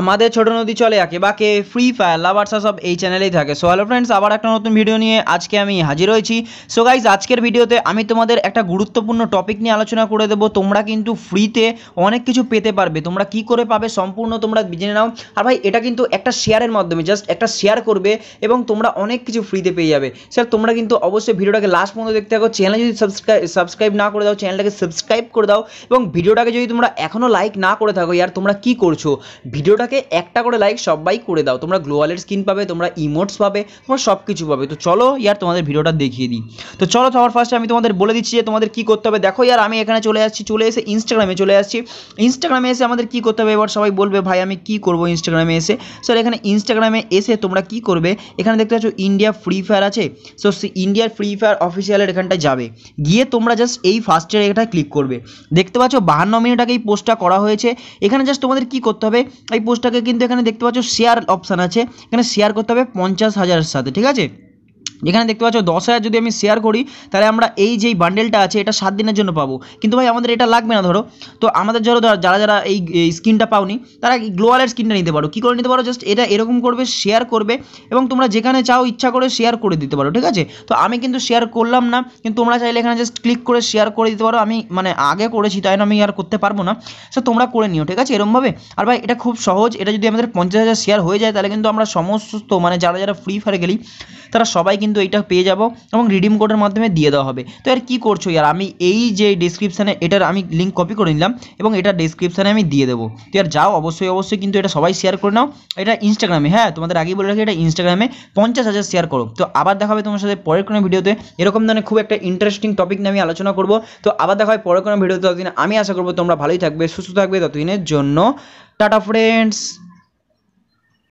আমাদের ছোট নদী চলে আঁকে বাকে ফ্রি ফায়ার লাভার্সা সব এই চ্যানেলেই থাকে সো হ্যালো ফ্রেন্ডস আবার একটা নতুন ভিডিও নিয়ে আজকে আমি হাজির হয়েছি সো গাইজ আজকের ভিডিওতে আমি তোমাদের একটা গুরুত্বপূর্ণ টপিক নিয়ে আলোচনা করে দেবো তোমরা কিন্তু ফ্রিতে অনেক কিছু পেতে পারবে তোমরা কি করে পাবে সম্পূর্ণ তোমরা জেনে নাও আর ভাই এটা কিন্তু একটা শেয়ারের মাধ্যমে জাস্ট একটা শেয়ার করবে এবং তোমরা অনেক কিছু ফ্রিতে পেয়ে যাবে স্যার তোমরা কিন্তু অবশ্যই ভিডিওটাকে লাস্ট পর্যন্ত দেখতে থাকো চ্যানেল যদি সাবস্ক্রাইব সাবস্ক্রাইব না করে দাও চ্যানেলটাকে সাবস্ক্রাইব করে দাও এবং ভিডিওটাকে যদি তোমরা এখনও লাইক না করে থাকো ইয়ার তোমরা কি করছো ভিডিওটা ভিডিওটাকে একটা করে লাইক সবাই করে দাও তোমরা গ্লোয়ালের স্কিন পাবে তোমরা ইমোটস পাবে তোমরা সব কিছু পাবে তো চলো ইয়ার তোমাদের ভিডিওটা দেখিয়ে দিই তো চলো সবার ফার্স্টে আমি তোমাদের বলে দিচ্ছি যে তোমাদের কী করতে হবে দেখো ইয়ার আমি এখানে চলে আসছি চলে এসে ইনস্টাগ্রামে চলে আসছি ইনস্টাগ্রামে এসে আমাদের কী করতে হবে এবার সবাই বলবে ভাই আমি কি করবো ইনস্টাগ্রামে এসে স্যার এখানে ইনস্টাগ্রামে এসে তোমরা কি করবে এখানে দেখতে পাচ্ছ ইন্ডিয়া ফ্রি ফায়ার আছে সো ইন্ডিয়ার ফ্রি ফায়ার অফিসিয়ালের এখানটা যাবে গিয়ে তোমরা জাস্ট এই ফার্স্টের এটা ক্লিক করবে দেখতে পাচ্ছ বাহান্ন মিনিট আগে এই পোস্টটা করা হয়েছে এখানে জাস্ট তোমাদের কী করতে হবে এই পোস্টটাকে কিন্তু এখানে দেখতে পাচ্ছ শেয়ার অপশান আছে এখানে শেয়ার করতে হবে পঞ্চাশ হাজারের সাথে ঠিক আছে যেখানে দেখতে পাচ্ছ দশ হাজার যদি আমি শেয়ার করি তাহলে আমরা এই যে বান্ডেলটা আছে এটা সাত দিনের জন্য পাবো কিন্তু ভাই আমাদের এটা লাগবে না ধরো তো আমাদের ধরো যারা যারা এই স্কিনটা পাওনি তারা গ্লোয়ালের স্কিনটা নিতে পারো কী করে নিতে পারো জাস্ট এটা এরকম করবে শেয়ার করবে এবং তোমরা যেখানে চাও ইচ্ছা করে শেয়ার করে দিতে পারো ঠিক আছে তো আমি কিন্তু শেয়ার করলাম না কিন্তু তোমরা চাইলে এখানে জাস্ট ক্লিক করে শেয়ার করে দিতে পারো আমি মানে আগে করেছি তাই আমি আর করতে পারবো না সো তোমরা করে নিও ঠিক আছে এরমভাবে আর ভাই এটা খুব সহজ এটা যদি আমাদের পঞ্চাশ হাজার শেয়ার হয়ে যায় তাহলে কিন্তু আমরা সমস্ত মানে যারা যারা ফ্রি ফায়ার গেলি তারা সবাই কিন্তু কিন্তু এটা পেয়ে যাব এবং রিডিম কোডের মাধ্যমে দিয়ে দেওয়া হবে তো আর কি করছো ইয়ার আমি এই যে ডিসক্রিপশানে এটার আমি লিঙ্ক কপি করে নিলাম এবং এটা ডিসক্রিপশানে আমি দিয়ে দেবো তো আর যাও অবশ্যই অবশ্যই কিন্তু এটা সবাই শেয়ার করে নাও এটা ইনস্টাগ্রামে হ্যাঁ তোমাদের আগেই বলে রাখি এটা ইনস্টাগ্রামে পঞ্চাশ হাজার শেয়ার করো তো আবার দেখা হবে তোমার সাথে পরের কোনো ভিডিওতে এরকম ধরনের খুব একটা ইন্টারেস্টিং টপিক নিয়ে আমি আলোচনা করব তো আবার দেখা হয় পরের কোনো ভিডিওতে ততদিন আমি আশা করবো তোমরা ভালোই থাকবে সুস্থ থাকবে ততদিনের জন্য টাটা ফ্রেন্ডস